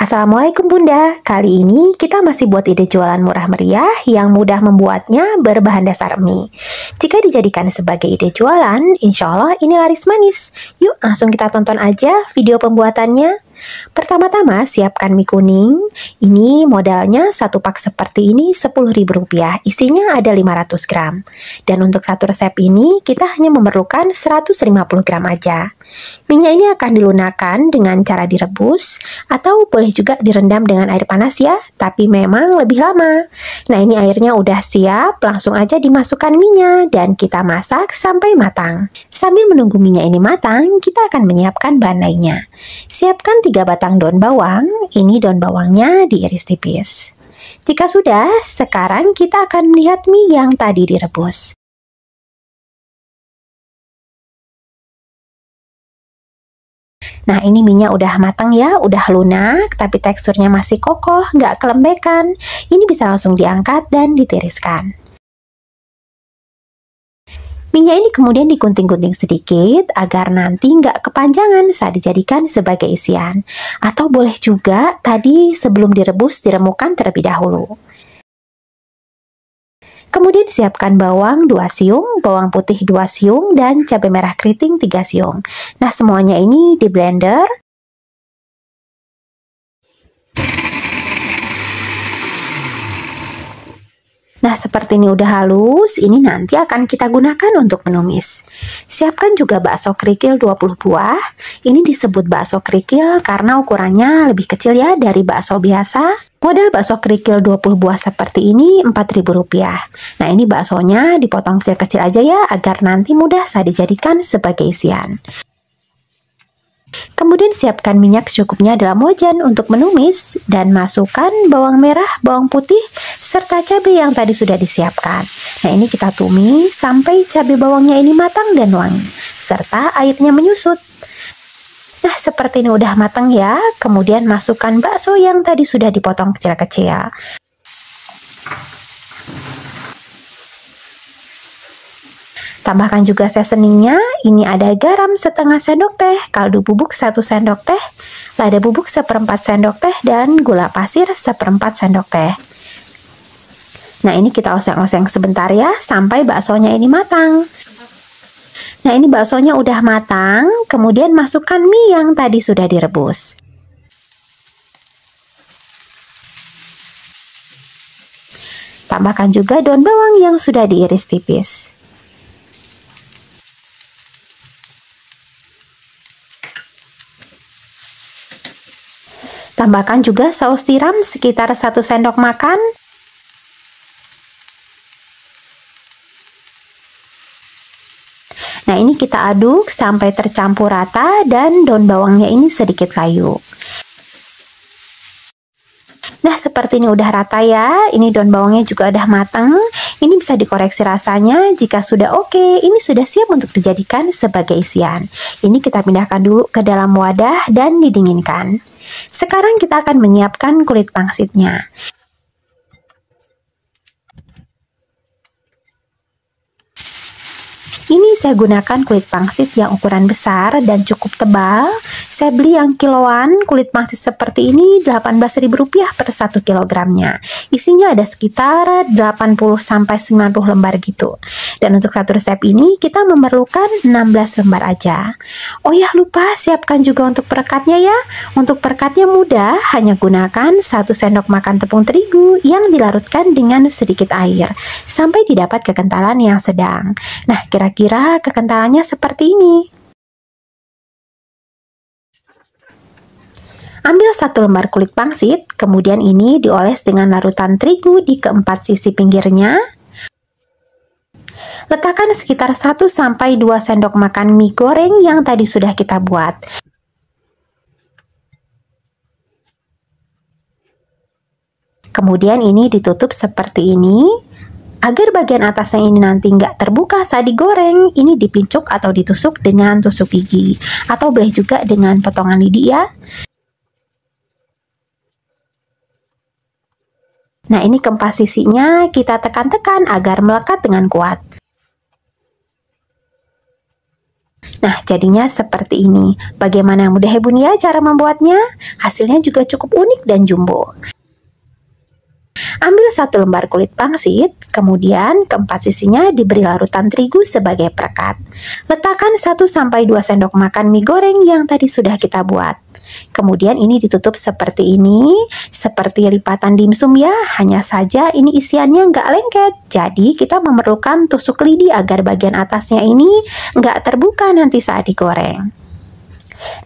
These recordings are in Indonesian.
Assalamualaikum Bunda, kali ini kita masih buat ide jualan murah meriah yang mudah membuatnya berbahan dasar mie. Jika dijadikan sebagai ide jualan, insya Allah ini laris manis. Yuk langsung kita tonton aja video pembuatannya. Pertama-tama siapkan mie kuning, ini modalnya satu pak seperti ini Rp10.000, isinya ada 500 gram. Dan untuk satu resep ini kita hanya memerlukan 150 gram aja. Minyak ini akan dilunakan dengan cara direbus atau boleh juga direndam dengan air panas ya, tapi memang lebih lama. Nah ini airnya udah siap, langsung aja dimasukkan minyak dan kita masak sampai matang. Sambil menunggu minyak ini matang, kita akan menyiapkan bahan lainnya. Siapkan 3 batang daun bawang, ini daun bawangnya diiris tipis. Jika sudah, sekarang kita akan melihat mie yang tadi direbus. Nah ini minyak udah matang ya, udah lunak, tapi teksturnya masih kokoh, nggak kelembekan. Ini bisa langsung diangkat dan ditiriskan. Minyak ini kemudian digunting-gunting sedikit agar nanti nggak kepanjangan saat dijadikan sebagai isian. Atau boleh juga tadi sebelum direbus diremukan terlebih dahulu. Kemudian siapkan bawang 2 siung, bawang putih 2 siung, dan cabai merah keriting 3 siung. Nah, semuanya ini di blender Nah, seperti ini udah halus, ini nanti akan kita gunakan untuk menumis. Siapkan juga bakso kerikil 20 buah. Ini disebut bakso kerikil karena ukurannya lebih kecil ya dari bakso biasa. Model bakso kerikil 20 buah seperti ini rp rupiah. Nah, ini baksonya dipotong kecil-kecil aja ya agar nanti mudah saya dijadikan sebagai isian. Kemudian siapkan minyak secukupnya dalam wajan untuk menumis dan masukkan bawang merah, bawang putih, serta cabai yang tadi sudah disiapkan. Nah ini kita tumis sampai cabai bawangnya ini matang dan wangi, serta airnya menyusut. Nah, seperti ini udah matang ya. Kemudian masukkan bakso yang tadi sudah dipotong kecil-kecil. Tambahkan juga seasoningnya, ini ada garam setengah sendok teh, kaldu bubuk 1 sendok teh, lada bubuk seperempat sendok teh, dan gula pasir seperempat sendok teh. Nah ini kita oseng-oseng sebentar ya, sampai baksonya ini matang. Nah ini baksonya udah matang, kemudian masukkan mie yang tadi sudah direbus. Tambahkan juga daun bawang yang sudah diiris tipis. Tambahkan juga saus tiram sekitar 1 sendok makan. Nah ini kita aduk sampai tercampur rata dan daun bawangnya ini sedikit layu. Nah seperti ini udah rata ya, ini daun bawangnya juga udah matang. Ini bisa dikoreksi rasanya jika sudah oke, okay, ini sudah siap untuk dijadikan sebagai isian. Ini kita pindahkan dulu ke dalam wadah dan didinginkan. Sekarang kita akan menyiapkan kulit pangsitnya. Ini saya gunakan kulit pangsit yang ukuran besar dan cukup tebal. Saya beli yang kiloan, kulit pangsit seperti ini Rp18.000 per 1 kilogramnya. Isinya ada sekitar 80 90 lembar gitu. Dan untuk satu resep ini kita memerlukan 16 lembar aja. Oh ya lupa siapkan juga untuk perekatnya ya. Untuk perekatnya mudah, hanya gunakan 1 sendok makan tepung terigu yang dilarutkan dengan sedikit air sampai didapat kekentalan yang sedang. Nah, kira-kira Kira-kira kekentalannya seperti ini. Ambil satu lembar kulit pangsit, kemudian ini dioles dengan larutan terigu di keempat sisi pinggirnya. Letakkan sekitar 1-2 sendok makan mie goreng yang tadi sudah kita buat. Kemudian ini ditutup seperti ini. Agar bagian atasnya ini nanti nggak terbuka saat digoreng, ini dipincuk atau ditusuk dengan tusuk gigi. Atau boleh juga dengan potongan lidi ya. Nah ini keempat sisinya kita tekan-tekan agar melekat dengan kuat. Nah, jadinya seperti ini. Bagaimana mudah ya Bun ya cara membuatnya? Hasilnya juga cukup unik dan jumbo. Ambil satu lembar kulit pangsit, kemudian keempat sisinya diberi larutan terigu sebagai perekat. Letakkan 1-2 sendok makan mie goreng yang tadi sudah kita buat. Kemudian ini ditutup seperti ini, seperti lipatan dimsum ya, hanya saja ini isiannya nggak lengket. Jadi kita memerlukan tusuk lidi agar bagian atasnya ini nggak terbuka nanti saat digoreng.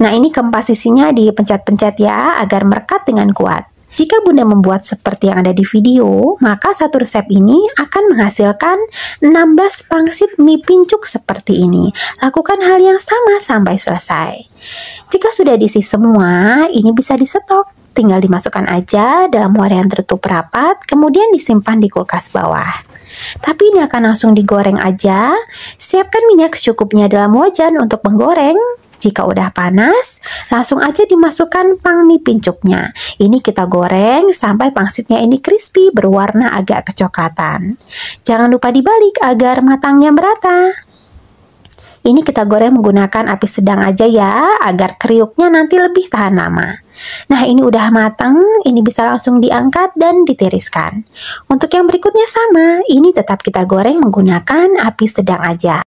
Nah ini keempat sisinya dipencet-pencet ya agar merekat dengan kuat. Jika Bunda membuat seperti yang ada di video, maka satu resep ini akan menghasilkan 16 pangsit mie pincuk seperti ini. Lakukan hal yang sama sampai selesai. Jika sudah diisi semua, ini bisa disetok. Tinggal dimasukkan aja dalam wadah yang tertutup rapat, kemudian disimpan di kulkas bawah. Tapi ini akan langsung digoreng aja. Siapkan minyak secukupnya dalam wajan untuk menggoreng jika udah panas, langsung aja dimasukkan pangmi pincuknya. Ini kita goreng sampai pangsitnya ini crispy berwarna agak kecoklatan. Jangan lupa dibalik agar matangnya merata. Ini kita goreng menggunakan api sedang aja ya, agar kriuknya nanti lebih tahan lama. Nah ini udah matang, ini bisa langsung diangkat dan ditiriskan. Untuk yang berikutnya sama, ini tetap kita goreng menggunakan api sedang aja.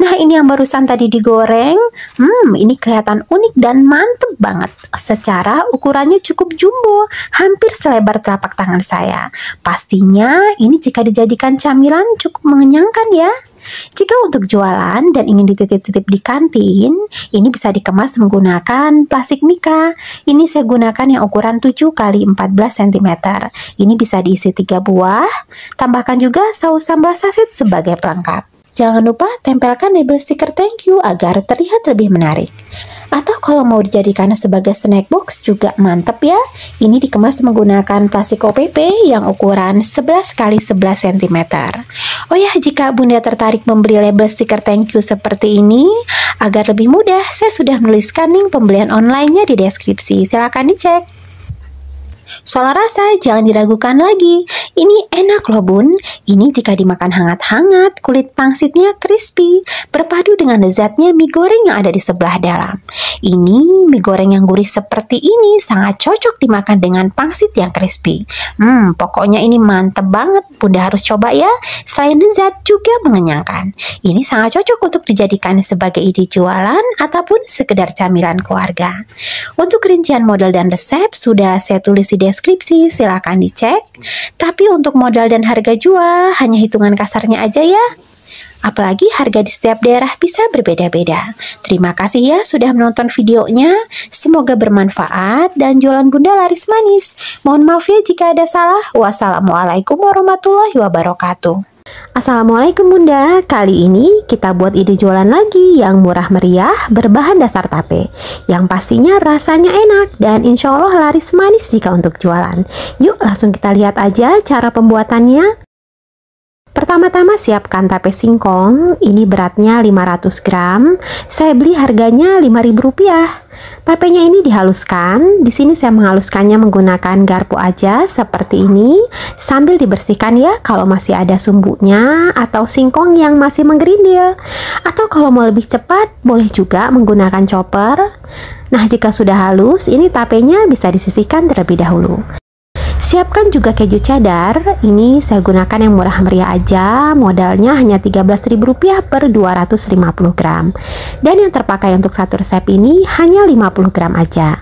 Nah ini yang barusan tadi digoreng, hmm ini kelihatan unik dan mantep banget. Secara ukurannya cukup jumbo, hampir selebar telapak tangan saya. Pastinya ini jika dijadikan camilan cukup mengenyangkan ya. Jika untuk jualan dan ingin dititip-titip di kantin, ini bisa dikemas menggunakan plastik mika. Ini saya gunakan yang ukuran 7 kali 14 cm. Ini bisa diisi 3 buah. Tambahkan juga saus sambal saset sebagai pelengkap. Jangan lupa tempelkan label stiker thank you agar terlihat lebih menarik. Atau kalau mau dijadikan sebagai snack box juga mantep ya. Ini dikemas menggunakan plastik OPP yang ukuran 11 x 11 cm. Oh ya, jika Bunda tertarik membeli label stiker thank you seperti ini, agar lebih mudah, saya sudah menuliskan link pembelian online-nya di deskripsi. Silahkan dicek. Soal rasa, jangan diragukan lagi. Ini enak loh bun. Ini jika dimakan hangat-hangat, kulit pangsitnya crispy, berpadu dengan lezatnya mie goreng yang ada di sebelah dalam. Ini mie goreng yang gurih seperti ini sangat cocok dimakan dengan pangsit yang crispy. Hmm, pokoknya ini mantep banget. Bunda harus coba ya. Selain lezat, juga mengenyangkan. Ini sangat cocok untuk dijadikan sebagai ide jualan ataupun sekedar camilan keluarga. Untuk rincian model dan resep, sudah saya tulis di deskripsi, silahkan dicek. Tapi untuk modal dan harga jual, hanya hitungan kasarnya aja ya. Apalagi harga di setiap daerah bisa berbeda-beda. Terima kasih ya sudah menonton videonya. Semoga bermanfaat dan jualan Bunda laris manis. Mohon maaf ya jika ada salah. Wassalamualaikum warahmatullahi wabarakatuh. Assalamualaikum Bunda, kali ini kita buat ide jualan lagi yang murah meriah berbahan dasar tape Yang pastinya rasanya enak dan insya Allah laris manis jika untuk jualan Yuk langsung kita lihat aja cara pembuatannya Pertama-tama siapkan tape singkong, ini beratnya 500 gram, saya beli harganya Rp5.000. Tapenya ini dihaluskan, di sini saya menghaluskannya menggunakan garpu aja seperti ini, sambil dibersihkan ya kalau masih ada sumbunya atau singkong yang masih menggerindil. Atau kalau mau lebih cepat, boleh juga menggunakan chopper. Nah, jika sudah halus, ini tapenya bisa disisihkan terlebih dahulu. Siapkan juga keju cheddar. Ini saya gunakan yang murah meriah aja, modalnya hanya Rp13.000 per 250 gram. Dan yang terpakai untuk satu resep ini hanya 50 gram aja.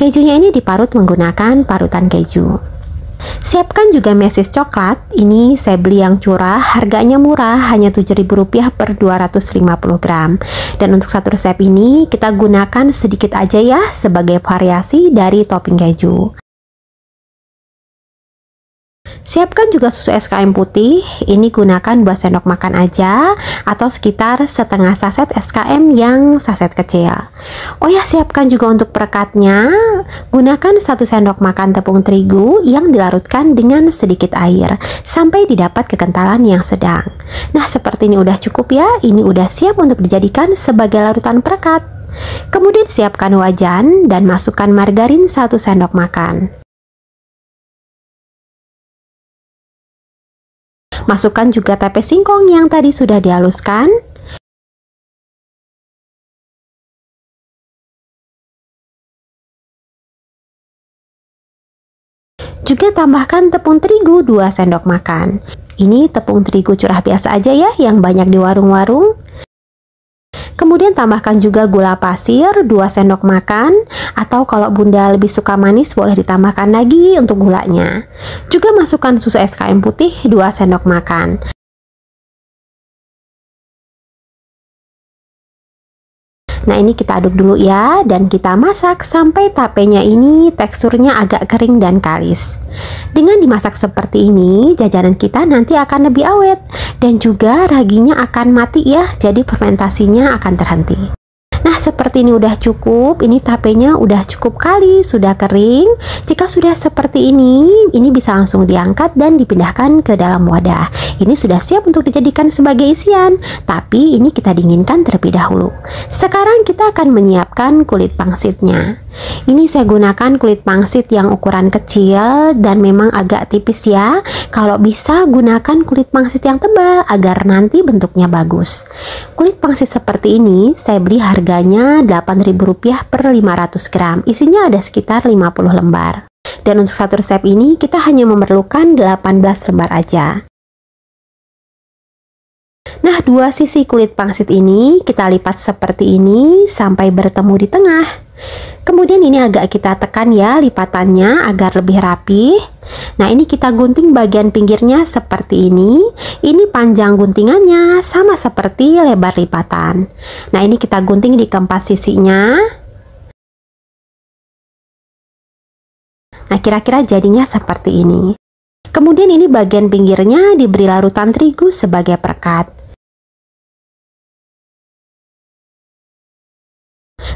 Kejunya ini diparut menggunakan parutan keju. Siapkan juga meses coklat, ini saya beli yang curah, harganya murah, hanya Rp7.000 per 250 gram. Dan untuk satu resep ini, kita gunakan sedikit aja ya sebagai variasi dari topping keju. Siapkan juga susu SKM putih, ini gunakan 2 sendok makan aja atau sekitar setengah saset SKM yang saset kecil. Oh ya, siapkan juga untuk perekatnya, gunakan satu sendok makan tepung terigu yang dilarutkan dengan sedikit air sampai didapat kekentalan yang sedang. Nah, seperti ini udah cukup ya, ini udah siap untuk dijadikan sebagai larutan perekat. Kemudian siapkan wajan dan masukkan margarin satu sendok makan. Masukkan juga tepe singkong yang tadi sudah dihaluskan. Juga tambahkan tepung terigu 2 sendok makan. Ini tepung terigu curah biasa aja ya yang banyak di warung-warung. Kemudian tambahkan juga gula pasir 2 sendok makan atau kalau bunda lebih suka manis boleh ditambahkan lagi untuk gulanya. Juga masukkan susu SKM putih 2 sendok makan. Nah ini kita aduk dulu ya dan kita masak sampai tapenya ini teksturnya agak kering dan kalis. Dengan dimasak seperti ini, jajanan kita nanti akan lebih awet dan juga raginya akan mati ya, jadi fermentasinya akan terhenti. Nah seperti ini udah cukup ini tapenya udah cukup kali sudah kering jika sudah seperti ini ini bisa langsung diangkat dan dipindahkan ke dalam wadah ini sudah siap untuk dijadikan sebagai isian tapi ini kita dinginkan terlebih dahulu sekarang kita akan menyiapkan kulit pangsitnya ini saya gunakan kulit pangsit yang ukuran kecil dan memang agak tipis ya kalau bisa gunakan kulit pangsit yang tebal agar nanti bentuknya bagus kulit pangsit seperti ini saya beli harga harganya Rp8.000 per 500 gram. Isinya ada sekitar 50 lembar. Dan untuk satu resep ini kita hanya memerlukan 18 lembar aja. Nah, dua sisi kulit pangsit ini kita lipat seperti ini sampai bertemu di tengah. Kemudian ini agak kita tekan ya lipatannya agar lebih rapi. Nah ini kita gunting bagian pinggirnya seperti ini. Ini panjang guntingannya sama seperti lebar lipatan. Nah ini kita gunting di keempat sisinya. Nah kira-kira jadinya seperti ini. Kemudian ini bagian pinggirnya diberi larutan terigu sebagai perkat.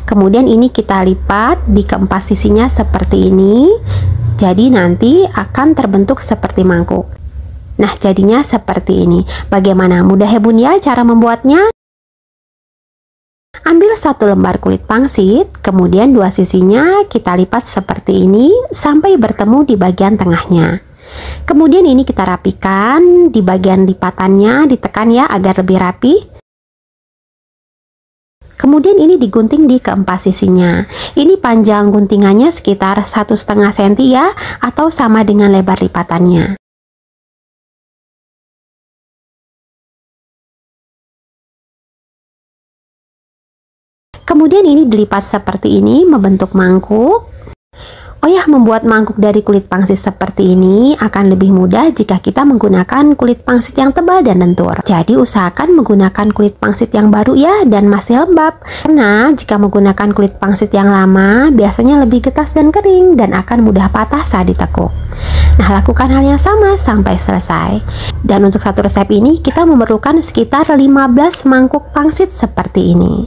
kemudian ini kita lipat di keempat sisinya seperti ini jadi nanti akan terbentuk seperti mangkuk nah jadinya seperti ini bagaimana mudah ya bun ya cara membuatnya Ambil satu lembar kulit pangsit, kemudian dua sisinya kita lipat seperti ini sampai bertemu di bagian tengahnya. Kemudian ini kita rapikan di bagian lipatannya, ditekan ya agar lebih rapi. Kemudian ini digunting di keempat sisinya. Ini panjang guntingannya sekitar satu setengah senti ya, atau sama dengan lebar lipatannya. Kemudian ini dilipat seperti ini membentuk mangkuk. Oyah oh membuat mangkuk dari kulit pangsit seperti ini akan lebih mudah jika kita menggunakan kulit pangsit yang tebal dan lentur. Jadi usahakan menggunakan kulit pangsit yang baru ya dan masih lembab. Karena jika menggunakan kulit pangsit yang lama biasanya lebih getas dan kering dan akan mudah patah saat ditekuk. Nah, lakukan hal yang sama sampai selesai. Dan untuk satu resep ini kita memerlukan sekitar 15 mangkuk pangsit seperti ini.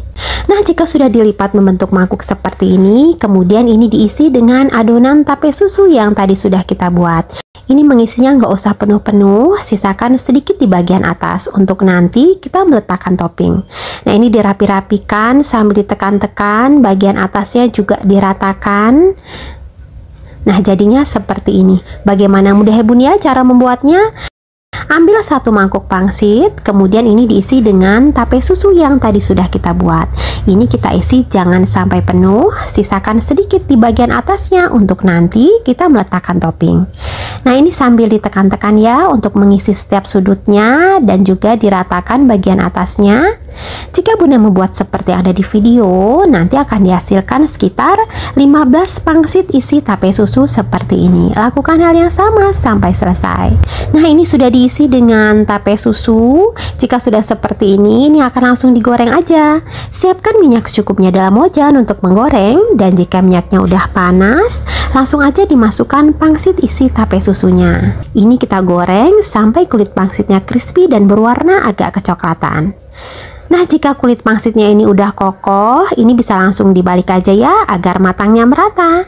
Nah, jika sudah dilipat membentuk mangkuk seperti ini, kemudian ini diisi dengan adonan tape susu yang tadi sudah kita buat. Ini mengisinya nggak usah penuh-penuh, sisakan sedikit di bagian atas untuk nanti kita meletakkan topping. Nah ini dirapi-rapikan sambil ditekan-tekan, bagian atasnya juga diratakan. Nah jadinya seperti ini. Bagaimana mudah ya bun ya cara membuatnya? Ambil satu mangkuk pangsit, kemudian ini diisi dengan tape susu yang tadi sudah kita buat. Ini kita isi jangan sampai penuh, sisakan sedikit di bagian atasnya untuk nanti kita meletakkan topping. Nah, ini sambil ditekan-tekan ya untuk mengisi setiap sudutnya dan juga diratakan bagian atasnya jika Bunda membuat seperti yang ada di video, nanti akan dihasilkan sekitar 15 pangsit isi tape susu seperti ini. Lakukan hal yang sama sampai selesai. Nah, ini sudah diisi dengan tape susu. Jika sudah seperti ini, ini akan langsung digoreng aja. Siapkan minyak secukupnya dalam wajan untuk menggoreng dan jika minyaknya udah panas, langsung aja dimasukkan pangsit isi tape susunya. Ini kita goreng sampai kulit pangsitnya crispy dan berwarna agak kecoklatan. Nah jika kulit pangsitnya ini udah kokoh, ini bisa langsung dibalik aja ya agar matangnya merata.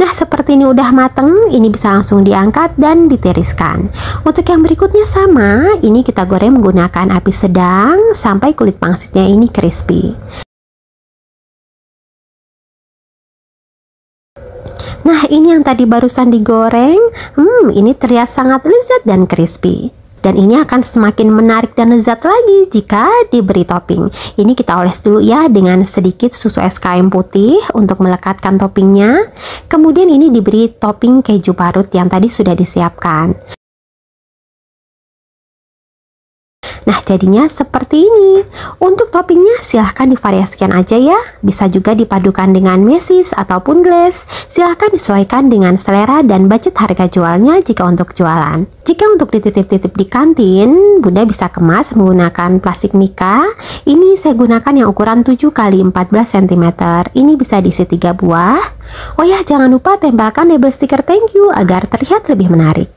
Nah seperti ini udah mateng, ini bisa langsung diangkat dan ditiriskan. Untuk yang berikutnya sama, ini kita goreng menggunakan api sedang sampai kulit pangsitnya ini crispy. Nah ini yang tadi barusan digoreng, hmm ini terlihat sangat lezat dan crispy dan ini akan semakin menarik dan lezat lagi jika diberi topping ini kita oles dulu ya dengan sedikit susu SKM putih untuk melekatkan toppingnya kemudian ini diberi topping keju parut yang tadi sudah disiapkan Nah jadinya seperti ini. Untuk toppingnya silahkan divariasikan aja ya. Bisa juga dipadukan dengan mesis ataupun glaze. Silahkan disesuaikan dengan selera dan budget harga jualnya jika untuk jualan. Jika untuk dititip-titip di kantin, Bunda bisa kemas menggunakan plastik mika. Ini saya gunakan yang ukuran 7 x 14 cm. Ini bisa diisi 3 buah. Oh ya, jangan lupa tempelkan label stiker thank you agar terlihat lebih menarik.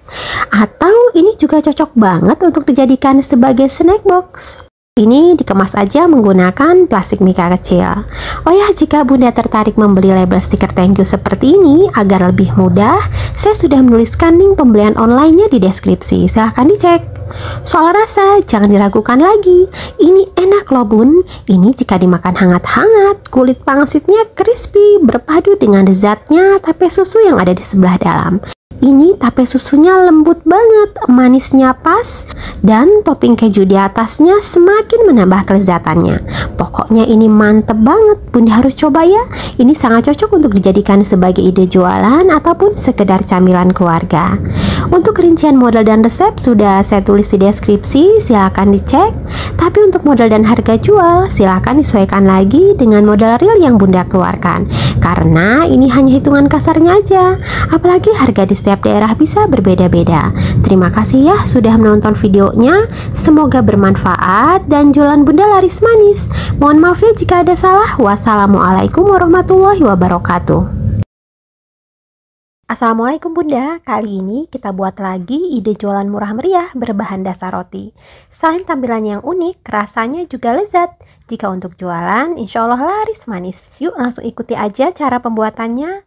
Atau ini juga cocok banget untuk dijadikan sebagai snack box. Ini dikemas aja menggunakan plastik mika kecil. Oh ya, jika Bunda tertarik membeli label stiker thank you seperti ini agar lebih mudah, saya sudah menuliskan link pembelian online-nya di deskripsi. Silahkan dicek. Soal rasa, jangan diragukan lagi. Ini enak loh bun. Ini jika dimakan hangat-hangat, kulit pangsitnya crispy, berpadu dengan lezatnya tape susu yang ada di sebelah dalam. Ini tape susunya lembut banget, manisnya pas, dan topping keju di atasnya semakin menambah kelezatannya. Pokoknya ini mantep banget, Bunda harus coba ya. Ini sangat cocok untuk dijadikan sebagai ide jualan ataupun sekedar camilan keluarga. Untuk rincian modal dan resep sudah saya tulis di deskripsi, silahkan dicek. Tapi untuk modal dan harga jual, silahkan disesuaikan lagi dengan modal real yang Bunda keluarkan. Karena ini hanya hitungan kasarnya aja, apalagi harga di di setiap daerah bisa berbeda-beda. Terima kasih ya sudah menonton videonya. Semoga bermanfaat dan jualan Bunda laris manis. Mohon maaf ya jika ada salah. Wassalamualaikum warahmatullahi wabarakatuh. Assalamualaikum Bunda, kali ini kita buat lagi ide jualan murah meriah berbahan dasar roti. Selain tampilannya yang unik, rasanya juga lezat. Jika untuk jualan, insya Allah laris manis. Yuk langsung ikuti aja cara pembuatannya.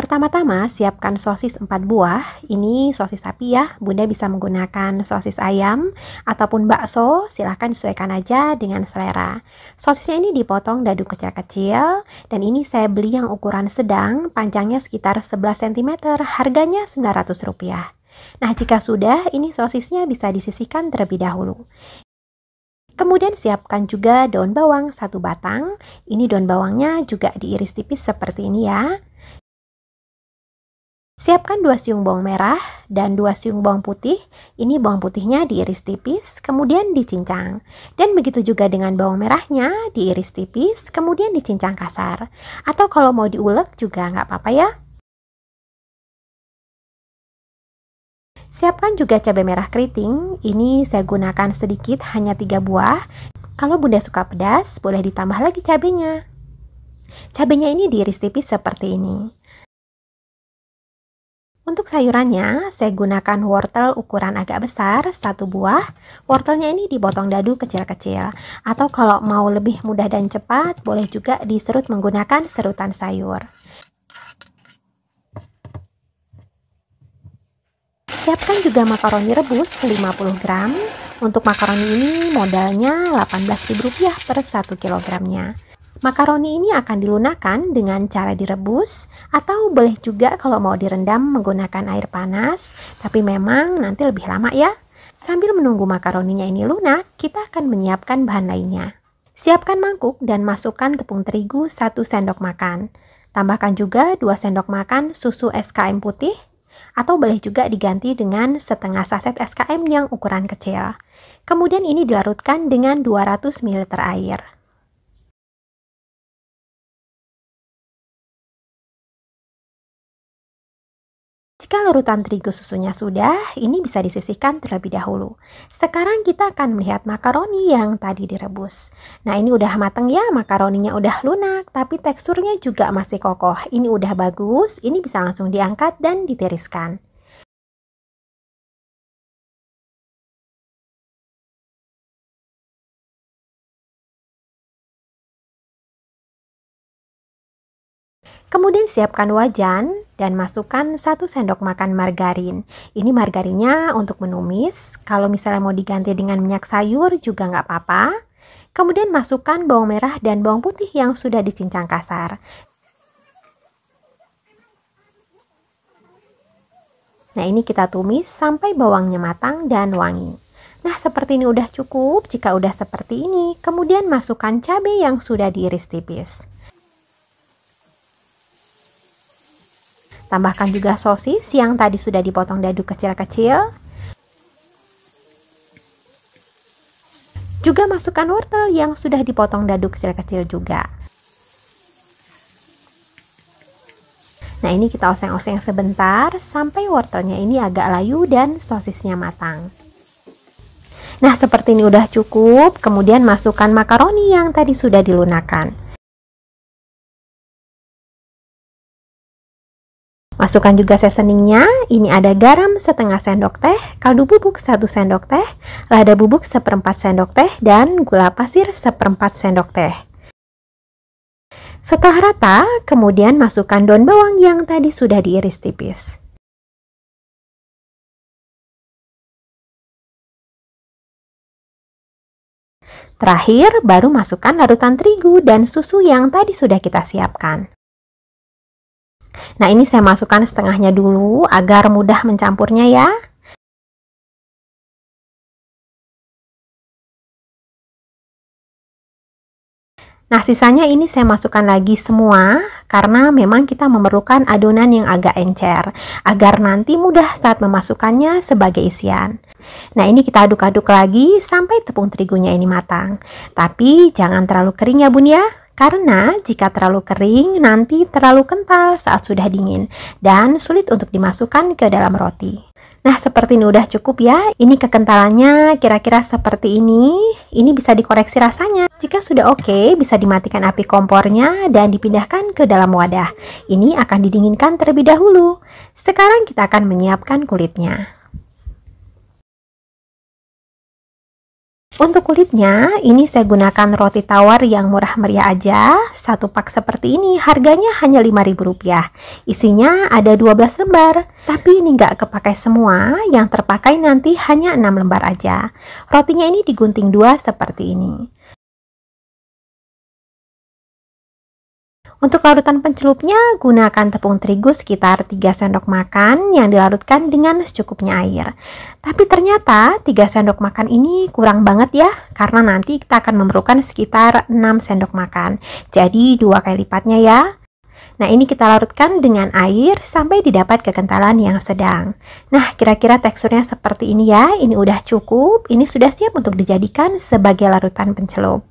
Pertama-tama siapkan sosis 4 buah, ini sosis sapi ya, bunda bisa menggunakan sosis ayam ataupun bakso, silahkan disesuaikan aja dengan selera. Sosisnya ini dipotong dadu kecil-kecil, dan ini saya beli yang ukuran sedang, panjangnya sekitar 11 cm, harganya 900 rupiah. Nah jika sudah, ini sosisnya bisa disisihkan terlebih dahulu. Kemudian siapkan juga daun bawang satu batang. Ini daun bawangnya juga diiris tipis seperti ini ya. Siapkan 2 siung bawang merah dan 2 siung bawang putih. Ini bawang putihnya diiris tipis, kemudian dicincang. Dan begitu juga dengan bawang merahnya, diiris tipis, kemudian dicincang kasar. Atau kalau mau diulek juga nggak apa-apa ya. Siapkan juga cabai merah keriting. Ini saya gunakan sedikit, hanya 3 buah. Kalau bunda suka pedas, boleh ditambah lagi cabenya. Cabenya ini diiris tipis seperti ini. Untuk sayurannya, saya gunakan wortel ukuran agak besar, satu buah. Wortelnya ini dipotong dadu kecil-kecil. Atau kalau mau lebih mudah dan cepat, boleh juga diserut menggunakan serutan sayur. Siapkan juga makaroni rebus 50 gram. Untuk makaroni ini modalnya Rp18.000 per 1 kilogramnya. Makaroni ini akan dilunakan dengan cara direbus atau boleh juga kalau mau direndam menggunakan air panas, tapi memang nanti lebih lama ya. Sambil menunggu makaroninya ini lunak, kita akan menyiapkan bahan lainnya. Siapkan mangkuk dan masukkan tepung terigu 1 sendok makan. Tambahkan juga 2 sendok makan susu SKM putih atau boleh juga diganti dengan setengah saset SKM yang ukuran kecil. Kemudian ini dilarutkan dengan 200 ml air. Jika larutan terigu susunya sudah, ini bisa disisihkan terlebih dahulu. Sekarang kita akan melihat makaroni yang tadi direbus. Nah ini udah matang ya, makaroninya udah lunak, tapi teksturnya juga masih kokoh. Ini udah bagus, ini bisa langsung diangkat dan ditiriskan. Kemudian siapkan wajan dan masukkan satu sendok makan margarin. Ini margarinnya untuk menumis. Kalau misalnya mau diganti dengan minyak sayur juga nggak apa-apa. Kemudian masukkan bawang merah dan bawang putih yang sudah dicincang kasar. Nah ini kita tumis sampai bawangnya matang dan wangi. Nah seperti ini udah cukup, jika udah seperti ini, kemudian masukkan cabai yang sudah diiris tipis. Tambahkan juga sosis yang tadi sudah dipotong dadu kecil-kecil. Juga masukkan wortel yang sudah dipotong dadu kecil-kecil juga. Nah ini kita oseng-oseng sebentar sampai wortelnya ini agak layu dan sosisnya matang. Nah seperti ini udah cukup, kemudian masukkan makaroni yang tadi sudah dilunakan. Masukkan juga seasoningnya, ini ada garam setengah sendok teh, kaldu bubuk satu sendok teh, lada bubuk seperempat sendok teh, dan gula pasir seperempat sendok teh. Setelah rata, kemudian masukkan daun bawang yang tadi sudah diiris tipis. Terakhir, baru masukkan larutan terigu dan susu yang tadi sudah kita siapkan. Nah, ini saya masukkan setengahnya dulu agar mudah mencampurnya ya. Nah, sisanya ini saya masukkan lagi semua karena memang kita memerlukan adonan yang agak encer agar nanti mudah saat memasukkannya sebagai isian. Nah, ini kita aduk-aduk lagi sampai tepung terigunya ini matang. Tapi jangan terlalu kering ya, Bun ya. Karena jika terlalu kering nanti terlalu kental saat sudah dingin dan sulit untuk dimasukkan ke dalam roti. Nah, seperti ini udah cukup ya. Ini kekentalannya kira-kira seperti ini. Ini bisa dikoreksi rasanya. Jika sudah oke, okay, bisa dimatikan api kompornya dan dipindahkan ke dalam wadah. Ini akan didinginkan terlebih dahulu. Sekarang kita akan menyiapkan kulitnya. Untuk kulitnya, ini saya gunakan roti tawar yang murah meriah aja. Satu pak seperti ini harganya hanya Rp5.000. Isinya ada 12 lembar, tapi ini nggak kepakai semua, yang terpakai nanti hanya 6 lembar aja. Rotinya ini digunting dua seperti ini. Untuk larutan pencelupnya, gunakan tepung terigu sekitar 3 sendok makan yang dilarutkan dengan secukupnya air. Tapi ternyata 3 sendok makan ini kurang banget ya, karena nanti kita akan memerlukan sekitar 6 sendok makan. Jadi 2 kali lipatnya ya. Nah, ini kita larutkan dengan air sampai didapat kekentalan yang sedang. Nah, kira-kira teksturnya seperti ini ya. Ini udah cukup, ini sudah siap untuk dijadikan sebagai larutan pencelup.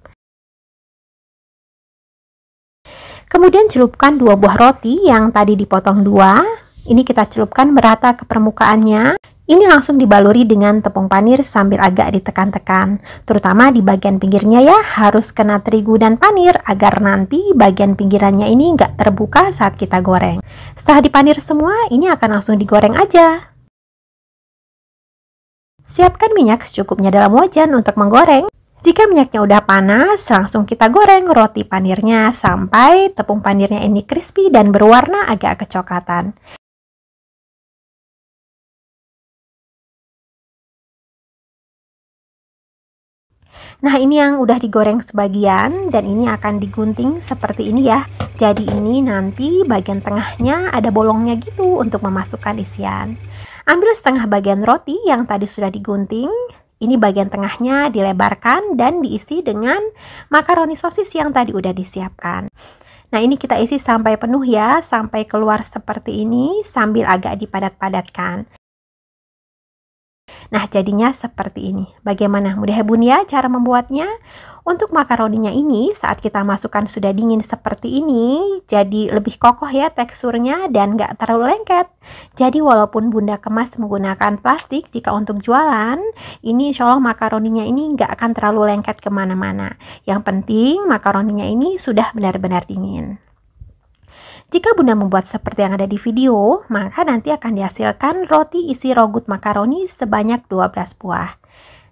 Kemudian celupkan dua buah roti yang tadi dipotong dua. Ini kita celupkan merata ke permukaannya. Ini langsung dibaluri dengan tepung panir sambil agak ditekan-tekan, terutama di bagian pinggirnya ya, harus kena terigu dan panir agar nanti bagian pinggirannya ini nggak terbuka saat kita goreng. Setelah dipanir semua, ini akan langsung digoreng aja. Siapkan minyak secukupnya dalam wajan untuk menggoreng. Jika minyaknya udah panas, langsung kita goreng roti panirnya sampai tepung panirnya ini crispy dan berwarna agak kecoklatan. Nah ini yang udah digoreng sebagian dan ini akan digunting seperti ini ya Jadi ini nanti bagian tengahnya ada bolongnya gitu untuk memasukkan isian Ambil setengah bagian roti yang tadi sudah digunting ini bagian tengahnya dilebarkan dan diisi dengan makaroni sosis yang tadi udah disiapkan. Nah ini kita isi sampai penuh ya, sampai keluar seperti ini sambil agak dipadat-padatkan. Nah jadinya seperti ini. Bagaimana? Mudah ya, bun ya cara membuatnya? Untuk makaroninya ini saat kita masukkan sudah dingin seperti ini jadi lebih kokoh ya teksturnya dan gak terlalu lengket. Jadi walaupun Bunda kemas menggunakan plastik jika untuk jualan ini insya Allah makaroninya ini gak akan terlalu lengket kemana-mana. Yang penting makaroninya ini sudah benar-benar dingin. Jika Bunda membuat seperti yang ada di video, maka nanti akan dihasilkan roti isi rogut makaroni sebanyak 12 buah.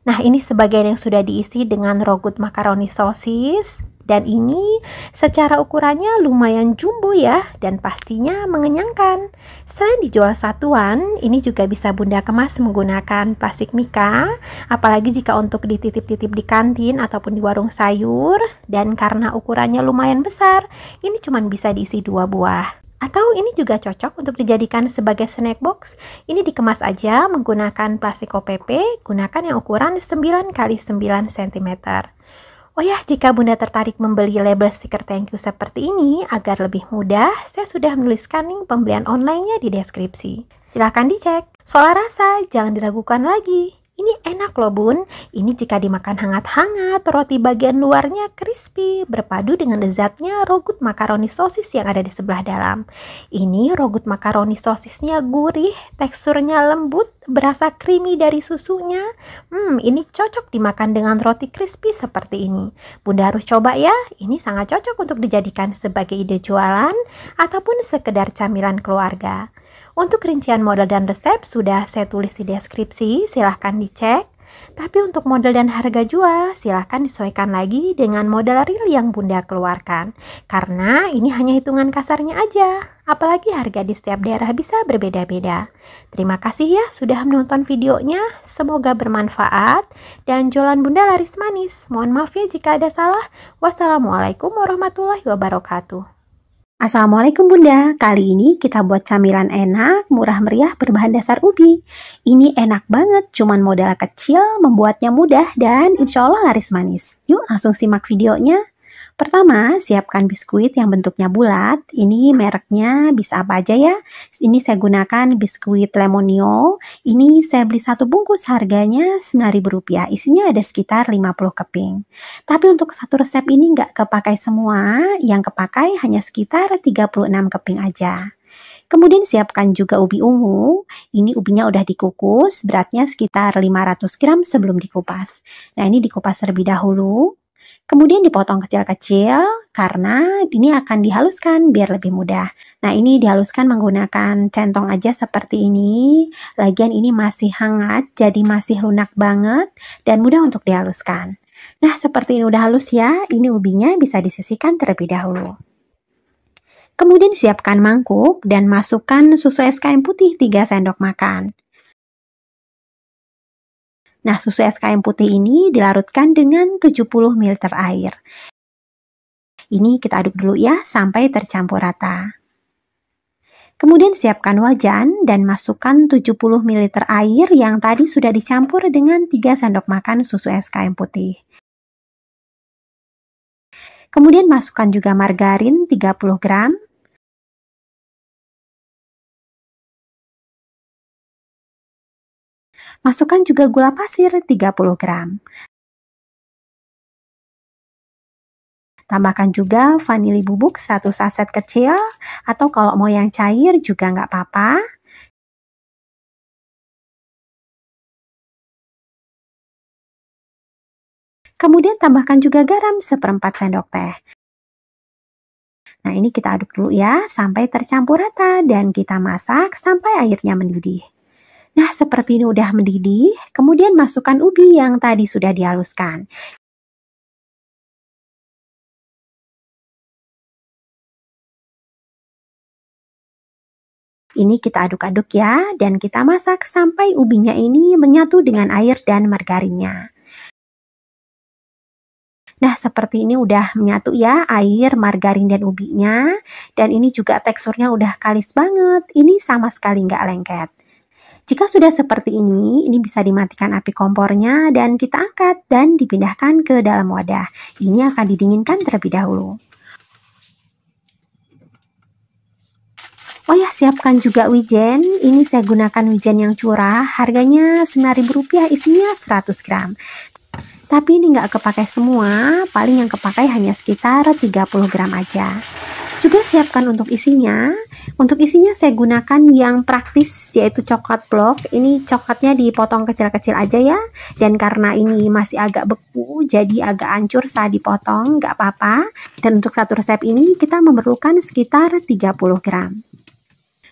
Nah, ini sebagian yang sudah diisi dengan rogut makaroni sosis. Dan ini secara ukurannya lumayan jumbo ya dan pastinya mengenyangkan. Selain dijual satuan, ini juga bisa bunda kemas menggunakan plastik mika, apalagi jika untuk dititip-titip di kantin ataupun di warung sayur. Dan karena ukurannya lumayan besar, ini cuma bisa diisi dua buah. Atau ini juga cocok untuk dijadikan sebagai snack box. Ini dikemas aja menggunakan plastik OPP. gunakan yang ukuran 9x9 cm. Oh ya, jika Bunda tertarik membeli label stiker thank you seperti ini agar lebih mudah, saya sudah menuliskan link pembelian online-nya di deskripsi. Silahkan dicek. Soal rasa, jangan diragukan lagi. Ini enak loh bun, ini jika dimakan hangat-hangat, roti bagian luarnya crispy, berpadu dengan lezatnya rogut makaroni sosis yang ada di sebelah dalam. Ini rogut makaroni sosisnya gurih, teksturnya lembut, berasa creamy dari susunya. Hmm, ini cocok dimakan dengan roti crispy seperti ini. Bunda harus coba ya, ini sangat cocok untuk dijadikan sebagai ide jualan ataupun sekedar camilan keluarga. Untuk rincian model dan resep sudah saya tulis di deskripsi, silahkan dicek. Tapi untuk model dan harga jual, silahkan disesuaikan lagi dengan modal real yang Bunda keluarkan. Karena ini hanya hitungan kasarnya aja, apalagi harga di setiap daerah bisa berbeda-beda. Terima kasih ya sudah menonton videonya, semoga bermanfaat. Dan jualan Bunda laris manis, mohon maaf ya jika ada salah. Wassalamualaikum warahmatullahi wabarakatuh. Assalamualaikum Bunda, kali ini kita buat camilan enak, murah meriah berbahan dasar ubi. Ini enak banget, cuman modal kecil, membuatnya mudah dan insya Allah laris manis. Yuk langsung simak videonya. Pertama, siapkan biskuit yang bentuknya bulat. Ini mereknya bisa apa aja ya? Ini saya gunakan biskuit Lemonio. Ini saya beli satu bungkus harganya Rp9.000. Isinya ada sekitar 50 keping. Tapi untuk satu resep ini nggak kepakai semua. Yang kepakai hanya sekitar 36 keping aja. Kemudian siapkan juga ubi ungu. Ini ubinya udah dikukus, beratnya sekitar 500 gram sebelum dikupas. Nah, ini dikupas terlebih dahulu. Kemudian dipotong kecil-kecil karena ini akan dihaluskan biar lebih mudah. Nah ini dihaluskan menggunakan centong aja seperti ini. Lagian ini masih hangat jadi masih lunak banget dan mudah untuk dihaluskan. Nah seperti ini udah halus ya, ini ubinya bisa disisihkan terlebih dahulu. Kemudian siapkan mangkuk dan masukkan susu SKM putih 3 sendok makan. Nah, susu SKM putih ini dilarutkan dengan 70 ml air. Ini kita aduk dulu ya sampai tercampur rata. Kemudian siapkan wajan dan masukkan 70 ml air yang tadi sudah dicampur dengan 3 sendok makan susu SKM putih. Kemudian masukkan juga margarin 30 gram, Masukkan juga gula pasir 30 gram. Tambahkan juga vanili bubuk satu saset kecil atau kalau mau yang cair juga nggak apa-apa. Kemudian tambahkan juga garam seperempat sendok teh. Nah ini kita aduk dulu ya sampai tercampur rata dan kita masak sampai airnya mendidih. Nah, seperti ini udah mendidih, kemudian masukkan ubi yang tadi sudah dihaluskan. Ini kita aduk-aduk ya, dan kita masak sampai ubinya ini menyatu dengan air dan margarinnya. Nah, seperti ini udah menyatu ya air, margarin, dan ubinya. Dan ini juga teksturnya udah kalis banget. Ini sama sekali nggak lengket. Jika sudah seperti ini, ini bisa dimatikan api kompornya dan kita angkat dan dipindahkan ke dalam wadah. Ini akan didinginkan terlebih dahulu. Oh ya, siapkan juga wijen. Ini saya gunakan wijen yang curah, harganya Rp9.000, isinya 100 gram. Tapi ini nggak kepakai semua, paling yang kepakai hanya sekitar 30 gram aja. Juga siapkan untuk isinya. Untuk isinya saya gunakan yang praktis yaitu coklat blok. Ini coklatnya dipotong kecil-kecil aja ya. Dan karena ini masih agak beku jadi agak hancur saat dipotong, nggak apa-apa. Dan untuk satu resep ini kita memerlukan sekitar 30 gram.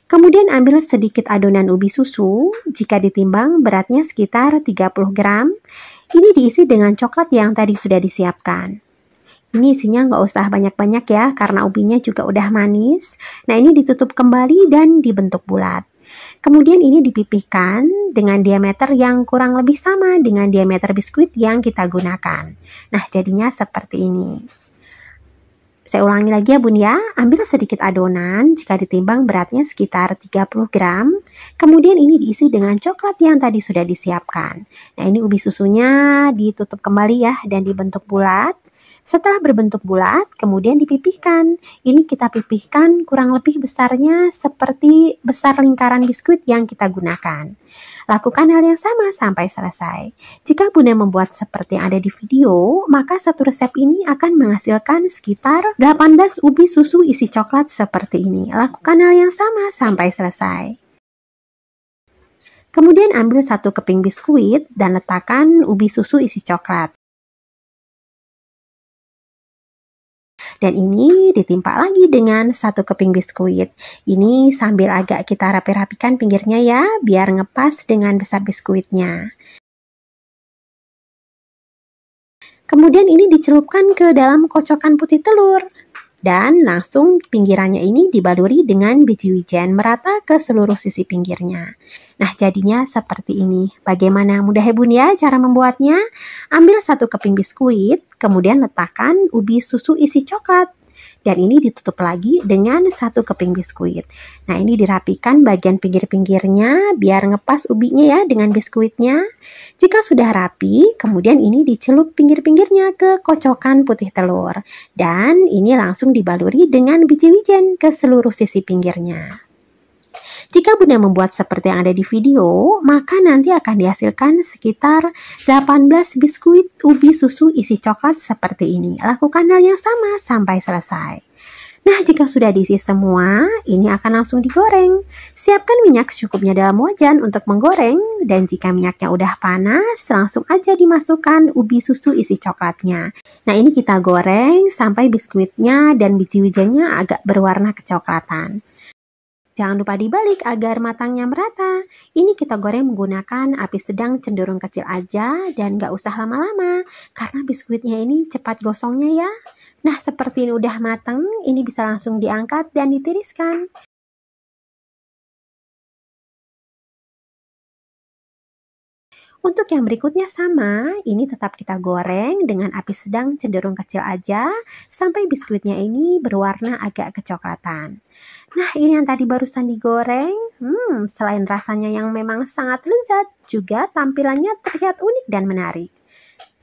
Kemudian ambil sedikit adonan ubi susu, jika ditimbang beratnya sekitar 30 gram. Ini diisi dengan coklat yang tadi sudah disiapkan. Ini isinya nggak usah banyak-banyak ya, karena ubinya juga udah manis. Nah, ini ditutup kembali dan dibentuk bulat. Kemudian ini dipipihkan dengan diameter yang kurang lebih sama dengan diameter biskuit yang kita gunakan. Nah, jadinya seperti ini. Saya ulangi lagi ya bun ya, ambil sedikit adonan jika ditimbang beratnya sekitar 30 gram. Kemudian ini diisi dengan coklat yang tadi sudah disiapkan. Nah ini ubi susunya ditutup kembali ya dan dibentuk bulat. Setelah berbentuk bulat, kemudian dipipihkan. Ini kita pipihkan kurang lebih besarnya seperti besar lingkaran biskuit yang kita gunakan. Lakukan hal yang sama sampai selesai. Jika Bunda membuat seperti yang ada di video, maka satu resep ini akan menghasilkan sekitar 18 ubi susu isi coklat seperti ini. Lakukan hal yang sama sampai selesai. Kemudian ambil satu keping biskuit dan letakkan ubi susu isi coklat. Dan ini ditimpa lagi dengan satu keping biskuit. Ini sambil agak kita rapi-rapikan pinggirnya ya, biar ngepas dengan besar biskuitnya. Kemudian ini dicelupkan ke dalam kocokan putih telur. Dan langsung pinggirannya ini dibaluri dengan biji wijen merata ke seluruh sisi pinggirnya. Nah, jadinya seperti ini. Bagaimana mudah ya bun ya cara membuatnya? Ambil satu keping biskuit, kemudian letakkan ubi susu isi coklat dan ini ditutup lagi dengan satu keping biskuit. Nah, ini dirapikan bagian pinggir-pinggirnya biar ngepas ubinya ya dengan biskuitnya. Jika sudah rapi, kemudian ini dicelup pinggir-pinggirnya ke kocokan putih telur. Dan ini langsung dibaluri dengan biji wijen ke seluruh sisi pinggirnya. Jika Bunda membuat seperti yang ada di video, maka nanti akan dihasilkan sekitar 18 biskuit ubi susu isi coklat seperti ini. Lakukan hal yang sama sampai selesai. Nah, jika sudah diisi semua, ini akan langsung digoreng. Siapkan minyak secukupnya dalam wajan untuk menggoreng, dan jika minyaknya udah panas, langsung aja dimasukkan ubi susu isi coklatnya. Nah, ini kita goreng sampai biskuitnya dan biji wijennya agak berwarna kecoklatan. Jangan lupa dibalik agar matangnya merata. Ini kita goreng menggunakan api sedang cenderung kecil aja dan gak usah lama-lama karena biskuitnya ini cepat gosongnya ya. Nah seperti ini udah matang, ini bisa langsung diangkat dan ditiriskan. Untuk yang berikutnya sama, ini tetap kita goreng dengan api sedang cenderung kecil aja sampai biskuitnya ini berwarna agak kecoklatan. Nah, ini yang tadi barusan digoreng. Hmm, selain rasanya yang memang sangat lezat, juga tampilannya terlihat unik dan menarik.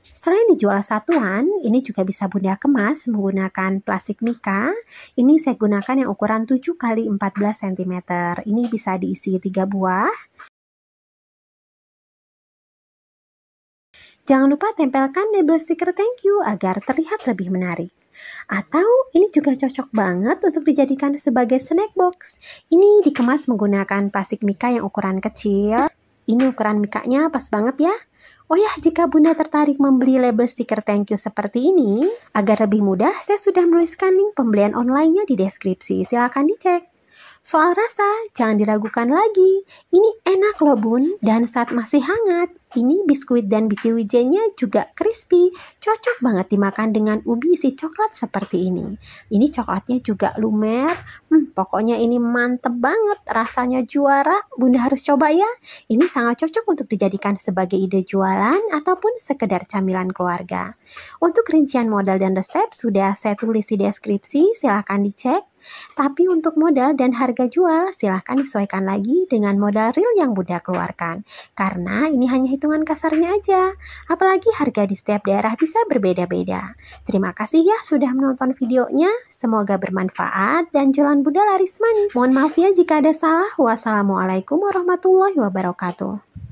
Selain dijual satuan, ini juga bisa Bunda kemas menggunakan plastik mika. Ini saya gunakan yang ukuran 7 x 14 cm. Ini bisa diisi 3 buah. Jangan lupa tempelkan label stiker thank you agar terlihat lebih menarik. Atau ini juga cocok banget untuk dijadikan sebagai snack box. Ini dikemas menggunakan plastik mika yang ukuran kecil. Ini ukuran mikanya pas banget ya. Oh ya, jika Bunda tertarik membeli label stiker thank you seperti ini, agar lebih mudah, saya sudah menuliskan link pembelian online-nya di deskripsi. Silahkan dicek. Soal rasa, jangan diragukan lagi. Ini enak loh bun, dan saat masih hangat, ini biskuit dan biji wijennya juga crispy. Cocok banget dimakan dengan ubi isi coklat seperti ini. Ini coklatnya juga lumer. Hmm, pokoknya ini mantep banget, rasanya juara. Bunda harus coba ya. Ini sangat cocok untuk dijadikan sebagai ide jualan ataupun sekedar camilan keluarga. Untuk rincian modal dan resep sudah saya tulis di deskripsi, silahkan dicek. Tapi untuk modal dan harga jual, silahkan disesuaikan lagi dengan modal real yang Bunda keluarkan. Karena ini hanya hitungan kasarnya aja. Apalagi harga di setiap daerah bisa berbeda-beda. Terima kasih ya sudah menonton videonya. Semoga bermanfaat dan jualan Bunda laris manis. Mohon maaf ya jika ada salah. Wassalamualaikum warahmatullahi wabarakatuh.